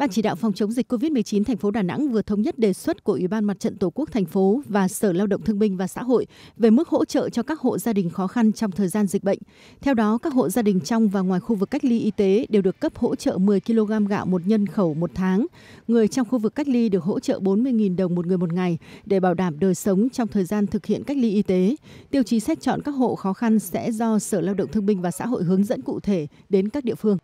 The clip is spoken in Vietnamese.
Ban chỉ đạo phòng chống dịch COVID-19 thành phố Đà Nẵng vừa thống nhất đề xuất của Ủy ban Mặt trận Tổ quốc thành phố và Sở Lao động Thương binh và Xã hội về mức hỗ trợ cho các hộ gia đình khó khăn trong thời gian dịch bệnh. Theo đó, các hộ gia đình trong và ngoài khu vực cách ly y tế đều được cấp hỗ trợ 10 kg gạo một nhân khẩu một tháng. Người trong khu vực cách ly được hỗ trợ 40.000 đồng một người một ngày để bảo đảm đời sống trong thời gian thực hiện cách ly y tế. Tiêu chí xét chọn các hộ khó khăn sẽ do Sở Lao động Thương binh và Xã hội hướng dẫn cụ thể đến các địa phương.